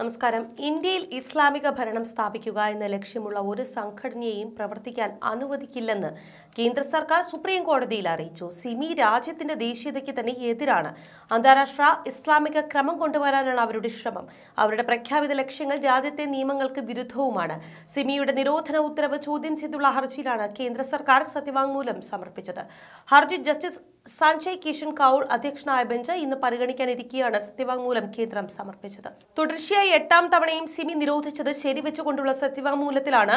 നമസ്കാരം ഇന്ത്യയിൽ ഇസ്ലാമിക ഭരണം സ്ഥാപിക്കുക എന്ന ലക്ഷ്യമുള്ള ഒരു സംഘടനയെയും പ്രവർത്തിക്കാൻ അനുവദിക്കില്ലെന്ന് കേന്ദ്ര സർക്കാർ സുപ്രീം കോടതിയിൽ അറിയിച്ചു സിമി രാജ്യത്തിന്റെ ദേശീയതയ്ക്ക് തന്നെ എതിരാണ് അന്താരാഷ്ട്ര ഇസ്ലാമിക ക്രമം കൊണ്ടുവരാനാണ് അവരുടെ ശ്രമം അവരുടെ പ്രഖ്യാപിത ലക്ഷ്യങ്ങൾ രാജ്യത്തെ നിയമങ്ങൾക്ക് വിരുദ്ധവുമാണ് സിമിയുടെ നിരോധന ഉത്തരവ് ചോദ്യം ചെയ്തുള്ള ഹർജിയിലാണ് കേന്ദ്ര സർക്കാർ സത്യവാങ്മൂലം സമർപ്പിച്ചത് ഹർജി ജസ്റ്റിസ് സഞ്ജയ് കിഷൻ കൌൾ അധ്യക്ഷനായ ബെഞ്ച് ഇന്ന് പരിഗണിക്കാനിരിക്കെയാണ് സത്യവാങ്മൂലം കേന്ദ്രം സമർപ്പിച്ചത് തുടർച്ചയായി എട്ടാം തവണയും സിമി നിരോധിച്ചത് ശരിവെച്ചുകൊണ്ടുള്ള സത്യവാങ്മൂലത്തിലാണ്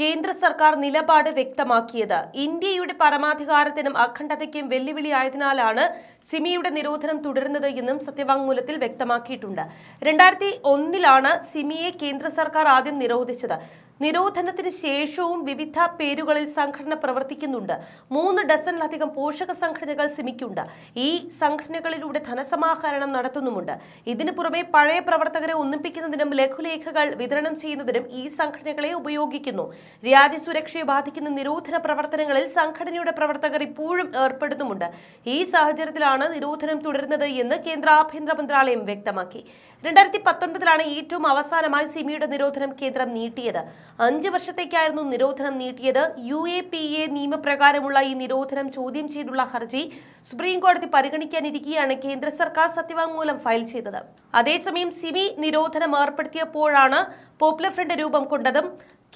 കേന്ദ്ര സർക്കാർ നിലപാട് വ്യക്തമാക്കിയത് ഇന്ത്യയുടെ പരമാധികാരത്തിനും അഖണ്ഡതയ്ക്കും വെല്ലുവിളിയായതിനാലാണ് സിമിയുടെ നിരോധനം തുടരുന്നത് എന്നും സത്യവാങ്മൂലത്തിൽ വ്യക്തമാക്കിയിട്ടുണ്ട് രണ്ടായിരത്തി ഒന്നിലാണ് സിമിയെ കേന്ദ്ര സർക്കാർ ആദ്യം നിരോധിച്ചത് നിരോധനത്തിന് ശേഷവും വിവിധ പേരുകളിൽ സംഘടന പ്രവർത്തിക്കുന്നുണ്ട് മൂന്ന് ഡസണിലധികം പോഷക സംഘടനകൾ സിമിക്കുണ്ട് ഈ സംഘടനകളിലൂടെ ധനസമാഹരണം നടത്തുന്നുമുണ്ട് ഇതിനു പുറമെ പഴയ പ്രവർത്തകരെ ഒന്നിപ്പിക്കുന്നതിനും ലഘുലേഖകൾ വിതരണം ചെയ്യുന്നതിനും ഈ സംഘടനകളെ ഉപയോഗിക്കുന്നു രാജ്യസുരക്ഷയെ ബാധിക്കുന്ന നിരോധന പ്രവർത്തനങ്ങളിൽ സംഘടനയുടെ പ്രവർത്തകർ ഇപ്പോഴും ഏർപ്പെടുന്നുമുണ്ട് ഈ സാഹചര്യത്തിലാണ് നിരോധനം തുടരുന്നത് എന്ന് കേന്ദ്ര ആഭ്യന്തര മന്ത്രാലയം വ്യക്തമാക്കി രണ്ടായിരത്തി പത്തൊൻപതിലാണ് ഏറ്റവും അവസാനമായി സിമിയുടെ നിരോധനം കേന്ദ്രം നീട്ടിയത് അഞ്ച് വർഷത്തേക്കായിരുന്നു നിരോധനം നീട്ടിയത് യു എ പി എ നിയമപ്രകാരമുള്ള ഈ നിരോധനം ചോദ്യം ചെയ്തുള്ള ഹർജി സുപ്രീം കോടതി പരിഗണിക്കാനിരിക്കെയാണ് കേന്ദ്ര സർക്കാർ സത്യവാങ്മൂലം ഫയൽ ചെയ്തത് അതേസമയം സിമി നിരോധനം ഏർപ്പെടുത്തിയപ്പോഴാണ് പോപ്പുലർ ഫ്രണ്ട് രൂപം കൊണ്ടതും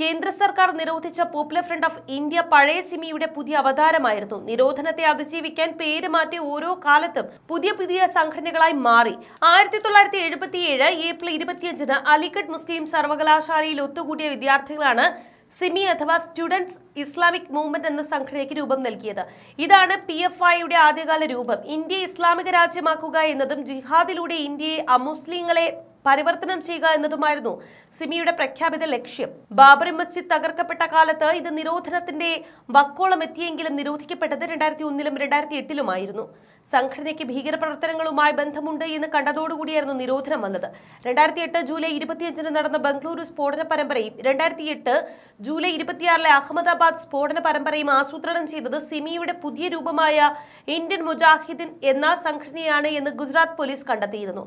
കേന്ദ്ര സർക്കാർ നിരോധിച്ച പോപ്പുലർ ഫ്രണ്ട് ഓഫ് ഇന്ത്യ പഴയ സിമിയുടെ പുതിയ അവതാരമായിരുന്നു നിരോധനത്തെ അതിജീവിക്കാൻ പേര് മാറ്റി ഓരോ കാലത്തും പുതിയ പുതിയ സംഘടനകളായി മാറി ആയിരത്തി തൊള്ളായിരത്തി എഴുപത്തിയേഴ് ഏപ്രിൽ ഇരുപത്തിയഞ്ചിന് അലിഗഡ് മുസ്ലിം സർവകലാശാലയിൽ ഒത്തുകൂടിയ വിദ്യാർത്ഥികളാണ് സിമി അഥവാ സ്റ്റുഡൻസ് ഇസ്ലാമിക് മൂവ്മെന്റ് എന്ന സംഘടനയ്ക്ക് രൂപം നൽകിയത് ഇതാണ് പി എഫ് ഐയുടെ ആദ്യകാല രൂപം ഇന്ത്യ ഇസ്ലാമിക രാജ്യമാക്കുക എന്നതും ജിഹാദിലൂടെ ഇന്ത്യയെ അമുസ്ലിങ്ങളെ പരിവർത്തനം ചെയ്യുക എന്നതുമായിരുന്നു സിമിയുടെ പ്രഖ്യാപിത ലക്ഷ്യം ബാബറി മസ്ജിദ് തകർക്കപ്പെട്ട കാലത്ത് ഇത് നിരോധനത്തിന്റെ വക്കോളം എത്തിയെങ്കിലും നിരോധിക്കപ്പെട്ടത് രണ്ടായിരത്തി ഒന്നിലും രണ്ടായിരത്തി എട്ടിലുമായിരുന്നു സംഘടനയ്ക്ക് ഭീകരപ്രവർത്തനങ്ങളുമായി ബന്ധമുണ്ട് എന്ന് കണ്ടതോടുകൂടിയായിരുന്നു നിരോധനം വന്നത് രണ്ടായിരത്തി എട്ട് ജൂലൈ ഇരുപത്തിയഞ്ചിന് നടന്ന ബംഗളൂരു സ്ഫോടന പരമ്പരയും രണ്ടായിരത്തി എട്ട് ജൂലൈ ഇരുപത്തിയാറിലെ അഹമ്മദാബാദ് സ്ഫോടന പരമ്പരയും ആസൂത്രണം ചെയ്തത് സിമിയുടെ പുതിയ രൂപമായ ഇന്ത്യൻ മുജാഹിദിൻ എന്ന സംഘടനയാണ് എന്ന് ഗുജറാത്ത് പോലീസ് കണ്ടെത്തിയിരുന്നു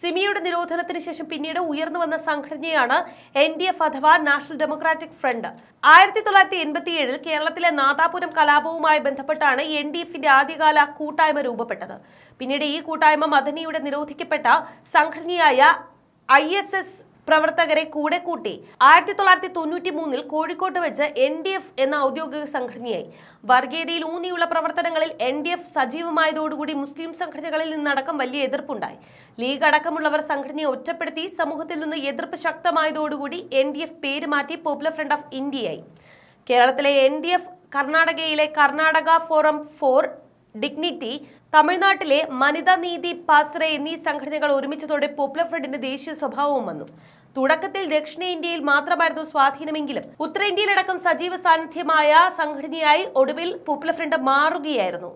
സിമിയുടെ നിരോധനത്തിന് ശേഷം പിന്നീട് ഉയർന്നു വന്ന സംഘടനയാണ് എൻ ഡി എഫ് അഥവാ നാഷണൽ ഡെമോക്രാറ്റിക് ഫ്രണ്ട് ആയിരത്തി തൊള്ളായിരത്തി എൺപത്തിയേഴിൽ കേരളത്തിലെ നാദാപുരം കലാപവുമായി ബന്ധപ്പെട്ടാണ് എൻ ഡി എഫിന്റെ ആദ്യകാല കൂട്ടായ്മ രൂപപ്പെട്ടത് പിന്നീട് ഈ കൂട്ടായ്മ മദനിയുടെ നിരോധിക്കപ്പെട്ട സംഘടനയായ ഐ എസ് എസ് പ്രവർത്തകരെ കൂടെ കൂട്ടി ആയിരത്തി തൊള്ളായിരത്തി തൊണ്ണൂറ്റി മൂന്നിൽ കോഴിക്കോട്ട് വെച്ച് എൻ ഡി എഫ് എന്ന ഔദ്യോഗിക സംഘടനയായി വർഗീയതയിൽ ഊന്നിയുള്ള പ്രവർത്തനങ്ങളിൽ എൻ ഡി എഫ് സജീവമായതോടുകൂടി മുസ്ലിം സംഘടനകളിൽ നിന്നടക്കം വലിയ എതിർപ്പുണ്ടായി ലീഗ് അടക്കമുള്ളവർ സംഘടനയെ ഒറ്റപ്പെടുത്തി സമൂഹത്തിൽ നിന്ന് എതിർപ്പ് ശക്തമായതോടുകൂടി എൻ ഡി എഫ് പേര് മാറ്റി പോപ്പുലർ ഫ്രണ്ട് ഓഫ് ഇന്ത്യയായി കേരളത്തിലെ എൻ ഡി എഫ് കർണാടകയിലെ കർണാടക ഫോറം ഫോർ ഡിഗ്നിറ്റി തമിഴ്നാട്ടിലെ മനിത നീതി പാസ്ര എന്നീ സംഘടനകൾ ഒരുമിച്ചതോടെ പോപ്പുലർ ഫ്രണ്ടിന്റെ ദേശീയ സ്വഭാവവും വന്നു തുടക്കത്തിൽ ദക്ഷിണേന്ത്യയിൽ മാത്രമായിരുന്നു സ്വാധീനമെങ്കിലും ഉത്തരേന്ത്യയിലടക്കം സജീവ സാന്നിധ്യമായ സംഘടനയായി ഒടുവിൽ പോപ്പുലർ ഫ്രണ്ട് മാറുകയായിരുന്നു